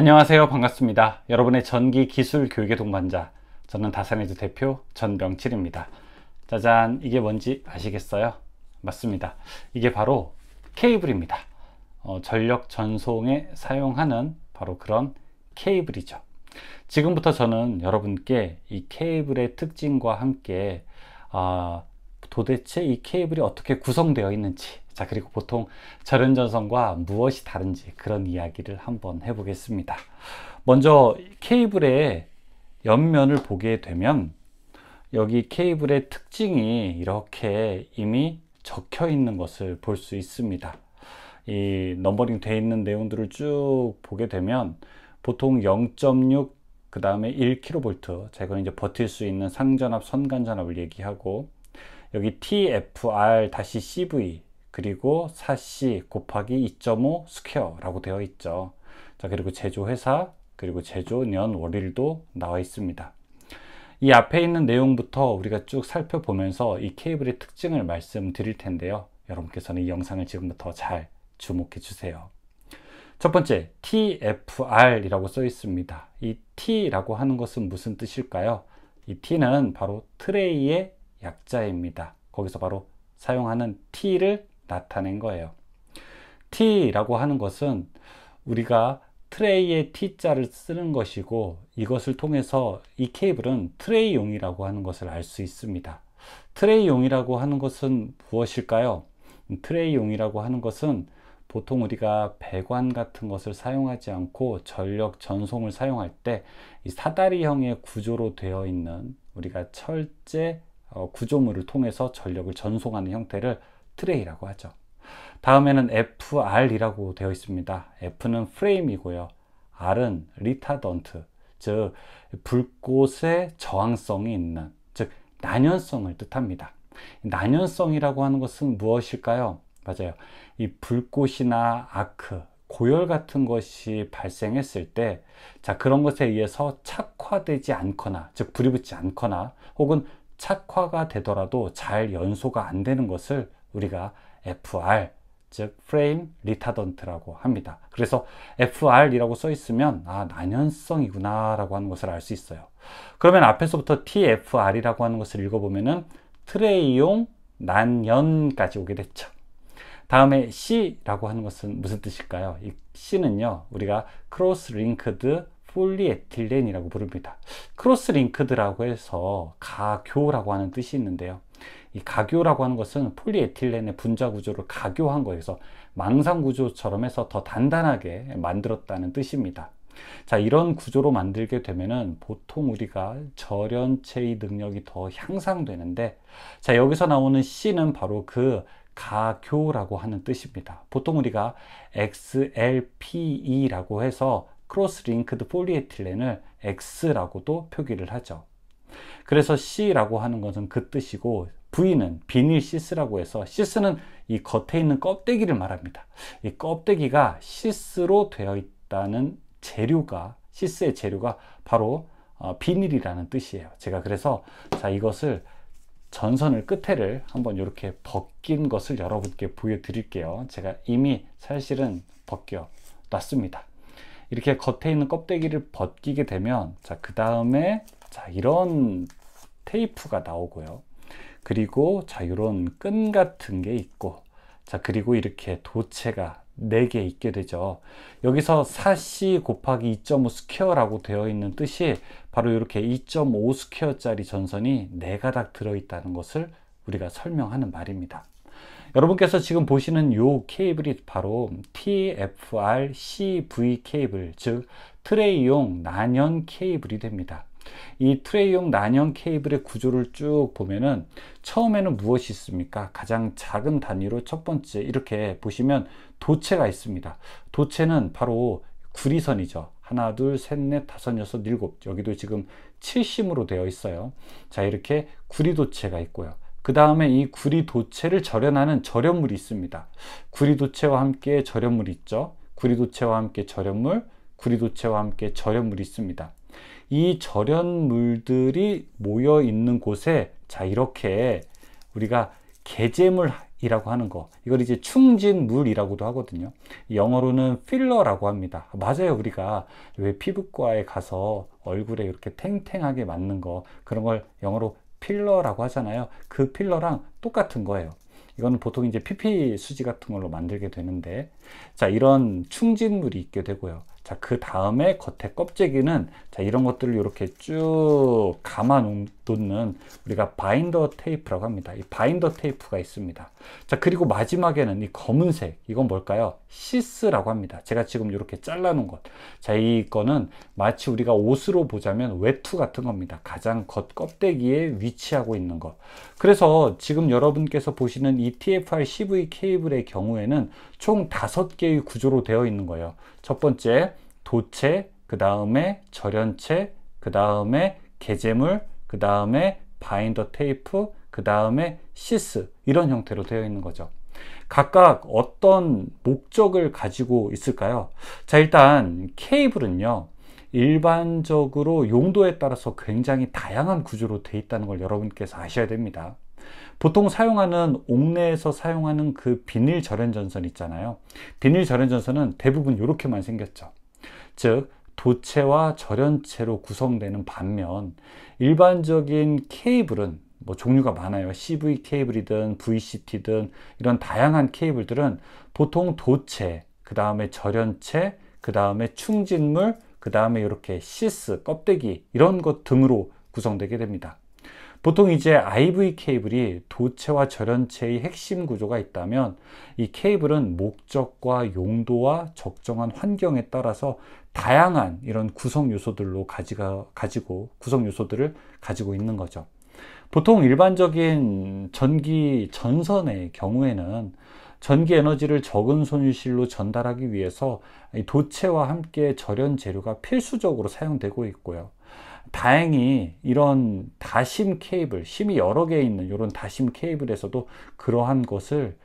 안녕하세요. 반갑습니다. 여러분의 전기 기술 교육의 동반자. 저는 다산에즈 대표 전병칠입니다. 짜잔, 이게 뭔지 아시겠어요? 맞습니다. 이게 바로 케이블입니다. 어, 전력 전송에 사용하는 바로 그런 케이블이죠. 지금부터 저는 여러분께 이 케이블의 특징과 함께 어, 도대체 이 케이블이 어떻게 구성되어 있는지 자 그리고 보통 절연 전선과 무엇이 다른지 그런 이야기를 한번 해보겠습니다 먼저 케이블의 옆면을 보게 되면 여기 케이블의 특징이 이렇게 이미 적혀 있는 것을 볼 수 있습니다 이 넘버링 되어 있는 내용들을 쭉 보게 되면 보통 0.6 그 다음에 1kV 제가 이제 버틸 수 있는 상전압 선간전압을 얘기하고 여기 tfr-cv 그리고 4c 곱하기 2.5 스퀘어라고 되어 있죠. 자 그리고 제조회사 그리고 제조년 월일도 나와 있습니다. 이 앞에 있는 내용부터 우리가 쭉 살펴보면서 이 케이블의 특징을 말씀드릴 텐데요. 여러분께서는 이 영상을 지금부터 잘 주목해 주세요. 첫 번째, TFR이라고 써 있습니다. 이 T라고 하는 것은 무슨 뜻일까요? 이 T는 바로 트레이의 약자입니다. 거기서 바로 사용하는 t를 나타낸 거예요. t라고 하는 것은 우리가 트레이의 t자를 쓰는 것이고 이것을 통해서 이 케이블은 트레이용이라고 하는 것을 알 수 있습니다. 트레이용이라고 하는 것은 무엇일까요? 트레이용이라고 하는 것은 보통 우리가 배관 같은 것을 사용하지 않고 전력 전송을 사용할 때 이 사다리형의 구조로 되어 있는 우리가 철제 어, 구조물을 통해서 전력을 전송하는 형태를 트레이라고 하죠. 다음에는 FR이라고 되어 있습니다. F는 프레임이고요. R은 리타던트, 즉 불꽃의 저항성이 있는, 즉 난연성을 뜻합니다. 난연성이라고 하는 것은 무엇일까요? 맞아요. 이 불꽃이나 아크, 고열 같은 것이 발생했을 때, 자, 그런 것에 의해서 착화되지 않거나, 즉, 불이 붙지 않거나, 혹은 착화가 되더라도 잘 연소가 안 되는 것을 우리가 FR 즉 프레임 리타던트라고 합니다. 그래서 FR이라고 써 있으면 아 난연성이구나라고 하는 것을 알 수 있어요. 그러면 앞에서부터 TFR이라고 하는 것을 읽어보면은 트레이용 난연까지 오게 됐죠. 다음에 C라고 하는 것은 무슨 뜻일까요? 이 C는요 우리가 크로스 링크드 폴리에틸렌이라고 부릅니다. 크로스링크드라고 해서 가교라고 하는 뜻이 있는데요. 이 가교라고 하는 것은 폴리에틸렌의 분자 구조를 가교한 거에서 망상 구조처럼 해서 더 단단하게 만들었다는 뜻입니다. 자, 이런 구조로 만들게 되면은 보통 우리가 절연체의 능력이 더 향상되는데 자, 여기서 나오는 C는 바로 그 가교라고 하는 뜻입니다. 보통 우리가 XLPE라고 해서 크로스 링크드 폴리에틸렌을 X라고도 표기를 하죠. 그래서 C라고 하는 것은 그 뜻이고 V는 비닐 시스라고 해서 시스는 이 겉에 있는 껍데기를 말합니다. 이 껍데기가 시스로 되어 있다는 재료가 시스의 재료가 바로 어, 비닐이라는 뜻이에요. 제가 그래서 자 이것을 전선을 끝에를 한번 이렇게 벗긴 것을 여러분께 보여드릴게요. 제가 이미 사실은 벗겨 놨습니다. 이렇게 겉에 있는 껍데기를 벗기게 되면 자 그 다음에 자 이런 테이프가 나오고요 그리고 자 이런 끈 같은 게 있고 자 그리고 이렇게 도체가 4개 있게 되죠 여기서 4c 곱하기 2.5 스퀘어라고 되어 있는 뜻이 바로 이렇게 2.5 스퀘어짜리 전선이 4가닥 들어있다는 것을 우리가 설명하는 말입니다 여러분께서 지금 보시는 요 케이블이 바로 TFR CV 케이블 즉 트레이용 난연 케이블이 됩니다 이 트레이용 난연 케이블의 구조를 쭉 보면은 처음에는 무엇이 있습니까 가장 작은 단위로 첫 번째 이렇게 보시면 도체가 있습니다 도체는 바로 구리선이죠 하나 둘셋넷 다섯 여섯 일곱 여기도 지금 7심으로 되어 있어요 자 이렇게 구리도체가 있고요 그 다음에 이 구리도체를 절연하는 절연물이 있습니다. 구리도체와 함께 절연물이 있죠. 구리도체와 함께 절연물, 구리도체와 함께 절연물이 있습니다. 이 절연물들이 모여 있는 곳에 자 이렇게 우리가 개재물이라고 하는 거 이걸 이제 충진물이라고도 하거든요 영어로는 필러라고 합니다 맞아요 우리가 왜 피부과에 가서 얼굴에 이렇게 탱탱하게 맞는 거 그런 걸 영어로 필러라고 하잖아요. 그 필러랑 똑같은 거예요. 이거는 보통 이제 PP 수지 같은 걸로 만들게 되는데 자 이런 충진물이 있게 되고요. 자, 그 다음에 겉에 껍데기는 자, 이런 것들을 이렇게 쭉 감아 놓는 우리가 바인더 테이프라고 합니다. 이 바인더 테이프가 있습니다. 자, 그리고 마지막에는 이 검은색. 이건 뭘까요? 시스라고 합니다. 제가 지금 이렇게 잘라 놓은 것. 자, 이거는 마치 우리가 옷으로 보자면 외투 같은 겁니다. 가장 겉 껍데기에 위치하고 있는 것. 그래서 지금 여러분께서 보시는 이 TFR CV 케이블의 경우에는 총 다섯 개의 구조로 되어 있는 거예요. 첫 번째 도체, 그 다음에 절연체, 그 다음에 개재물, 그 다음에 바인더 테이프, 그 다음에 시스 이런 형태로 되어 있는 거죠. 각각 어떤 목적을 가지고 있을까요? 자 일단 케이블은요 일반적으로 용도에 따라서 굉장히 다양한 구조로 되어 있다는 걸 여러분께서 아셔야 됩니다. 보통 사용하는 옥내에서 사용하는 그 비닐 절연 전선 있잖아요 비닐 절연 전선은 대부분 이렇게만 생겼죠 즉 도체와 절연체로 구성되는 반면 일반적인 케이블은 뭐 종류가 많아요 CV 케이블이든 VCT든 이런 다양한 케이블들은 보통 도체 그 다음에 절연체 그 다음에 충진물 그 다음에 이렇게 시스 껍데기 이런 것 등으로 구성되게 됩니다 보통 이제 IV 케이블이 도체와 절연체의 핵심 구조가 있다면 이 케이블은 목적과 용도와 적정한 환경에 따라서 다양한 이런 구성 요소들로 가지가, 가지고 구성 요소들을 가지고 있는 거죠. 보통 일반적인 전기 전선의 경우에는 전기 에너지를 적은 손실로 전달하기 위해서 도체와 함께 절연 재료가 필수적으로 사용되고 있고요. 다행히 이런 다심 케이블, 심이 여러 개 있는 이런 다심 케이블에서도 그러한 것을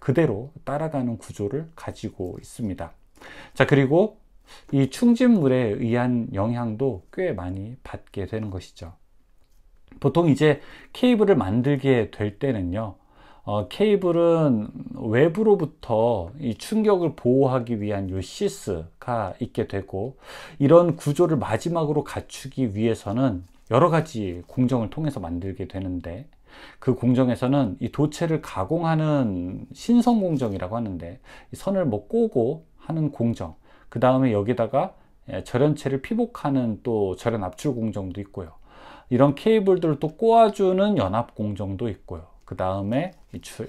그대로 따라가는 구조를 가지고 있습니다. 자, 그리고 이 충진물에 의한 영향도 꽤 많이 받게 되는 것이죠. 보통 이제 케이블을 만들게 될 때는요, 어, 케이블은 외부로부터 이 충격을 보호하기 위한 요 시스가 있게 되고 이런 구조를 마지막으로 갖추기 위해서는 여러 가지 공정을 통해서 만들게 되는데 그 공정에서는 이 도체를 가공하는 신성 공정이라고 하는데 이 선을 뭐 꼬고 하는 공정 그 다음에 여기다가 예, 절연체를 피복하는 또 절연 압출 공정도 있고요 이런 케이블들을 또 꼬아주는 연합 공정도 있고요 그 다음에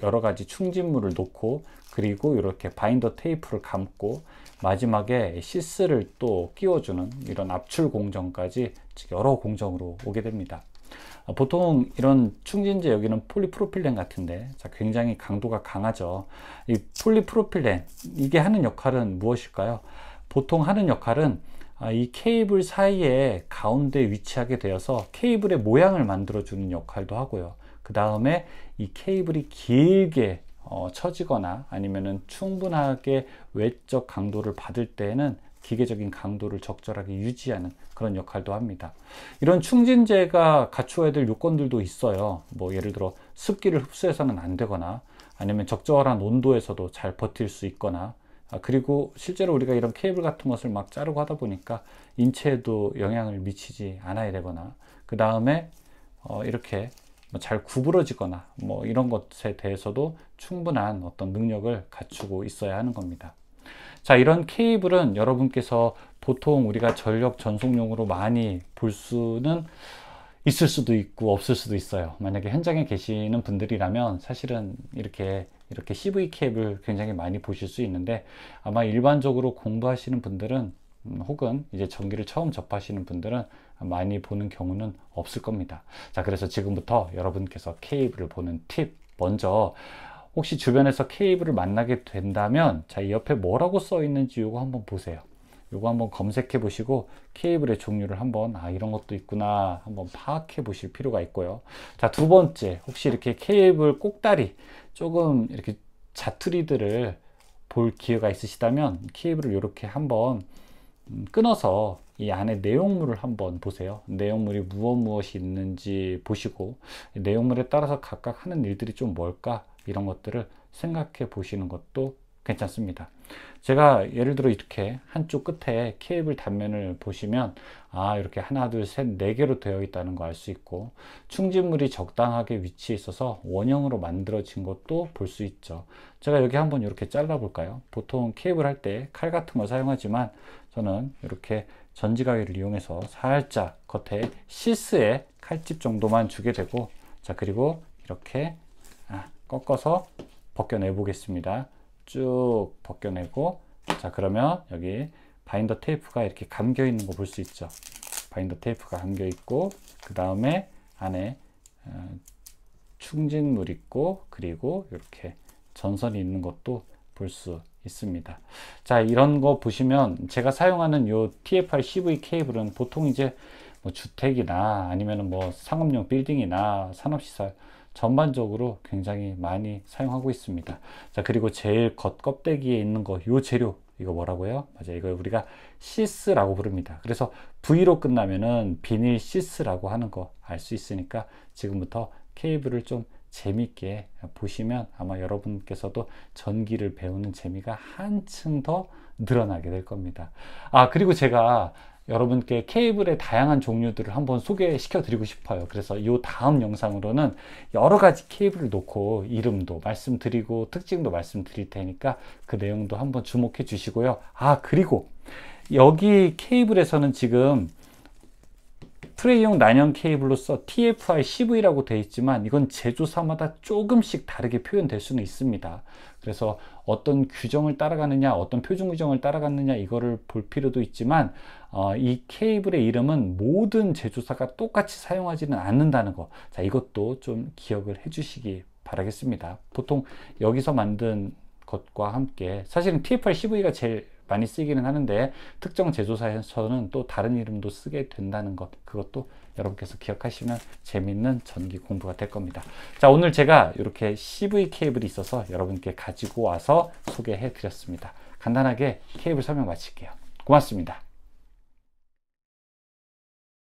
여러 가지 충진물을 놓고 그리고 이렇게 바인더 테이프를 감고 마지막에 시스를 또 끼워주는 이런 압출 공정까지 여러 공정으로 오게 됩니다. 아, 보통 이런 충진제 여기는 폴리프로필렌 같은데 굉장히 강도가 강하죠. 이 폴리프로필렌 이게 하는 역할은 무엇일까요? 보통 하는 역할은 아, 이 케이블 사이에 가운데 위치하게 되어서 케이블의 모양을 만들어 주는 역할도 하고요. 그 다음에 이 케이블이 길게 어, 처지거나 아니면은 충분하게 외적 강도를 받을 때에는 기계적인 강도를 적절하게 유지하는 그런 역할도 합니다. 이런 충진제가 갖추어야 될 요건들도 있어요. 뭐 예를 들어 습기를 흡수해서는 안 되거나 아니면 적절한 온도에서도 잘 버틸 수 있거나 아, 그리고 실제로 우리가 이런 케이블 같은 것을 막 자르고 하다 보니까 인체에도 영향을 미치지 않아야 되거나 그 다음에 어, 이렇게 뭐 잘 구부러지거나 뭐 이런 것에 대해서도 충분한 어떤 능력을 갖추고 있어야 하는 겁니다. 자, 이런 케이블은 여러분께서 보통 우리가 전력 전송용으로 많이 볼 수는 있을 수도 있고 없을 수도 있어요. 만약에 현장에 계시는 분들이라면 사실은 이렇게 이렇게 CV 케이블 굉장히 많이 보실 수 있는데 아마 일반적으로 공부하시는 분들은 혹은 이제 전기를 처음 접하시는 분들은 많이 보는 경우는 없을 겁니다. 자, 그래서 지금부터 여러분께서 케이블을 보는 팁 먼저 혹시 주변에서 케이블을 만나게 된다면 자, 이 옆에 뭐라고 써 있는지 이거 한번 보세요. 이거 한번 검색해 보시고 케이블의 종류를 한번 아 이런 것도 있구나 한번 파악해 보실 필요가 있고요. 자, 두 번째. 혹시 이렇게 케이블 꼭다리 조금 이렇게 자투리들을 볼 기회가 있으시다면 케이블을 이렇게 한번 끊어서 이 안에 내용물을 한번 보세요. 내용물이 무엇 무엇이 있는지 보시고 내용물에 따라서 각각 하는 일들이 좀 뭘까 이런 것들을 생각해 보시는 것도 괜찮습니다. 제가 예를 들어 이렇게 한쪽 끝에 케이블 단면을 보시면 아 이렇게 하나 둘 셋 네 개로 되어 있다는 거 알 수 있고 충진물이 적당하게 위치에 있어서 원형으로 만들어진 것도 볼 수 있죠 제가 여기 한번 이렇게 잘라 볼까요 보통 케이블 할 때 칼 같은 걸 사용하지만 저는 이렇게 전지가위를 이용해서 살짝 겉에 시스의 칼집 정도만 주게 되고 자 그리고 이렇게 아, 꺾어서 벗겨내 보겠습니다 쭉 벗겨내고 자 그러면 여기 바인더 테이프가 이렇게 감겨 있는 거 볼 수 있죠 바인더 테이프가 감겨 있고 그 다음에 안에 어, 충진물 있고 그리고 이렇게 전선이 있는 것도 볼수 있습니다. 자, 이런 거 보시면 제가 사용하는 요 TFR CV 케이블은 보통 이제 뭐 주택이나 아니면뭐 상업용 빌딩이나 산업시설 전반적으로 굉장히 많이 사용하고 있습니다. 자, 그리고 제일 겉 껍데기에 있는 거 요 재료 이거 뭐라고요? 맞아 요이거 우리가 시스라고 부릅니다. 그래서 V로 끝나면은 비닐 시스라고 하는 거 알 수 있으니까 지금부터 케이블을 좀 재밌게 보시면 아마 여러분께서도 전기를 배우는 재미가 한층 더 늘어나게 될 겁니다. 아, 그리고 제가 여러분께 케이블의 다양한 종류들을 한번 소개시켜 드리고 싶어요. 그래서 이 다음 영상으로는 여러 가지 케이블을 놓고 이름도 말씀드리고 특징도 말씀드릴 테니까 그 내용도 한번 주목해 주시고요. 아, 그리고 여기 케이블에서는 지금 프레이용 난연 케이블로서 TFI CV라고 되어 있지만 이건 제조사마다 조금씩 다르게 표현될 수는 있습니다. 그래서 어떤 규정을 따라가느냐, 어떤 표준 규정을 따라갔느냐 이거를 볼 필요도 있지만 어, 이 케이블의 이름은 모든 제조사가 똑같이 사용하지는 않는다는 거. 자, 이것도 좀 기억을 해주시기 바라겠습니다. 보통 여기서 만든 것과 함께 사실은 TFI CV가 제일 많이 쓰기는 하는데 특정 제조사에서는 또 다른 이름도 쓰게 된다는 것 그것도 여러분께서 기억하시면 재밌는 전기 공부가 될 겁니다 자 오늘 제가 이렇게 CV 케이블이 있어서 여러분께 가지고 와서 소개해 드렸습니다 간단하게 케이블 설명 마칠게요 고맙습니다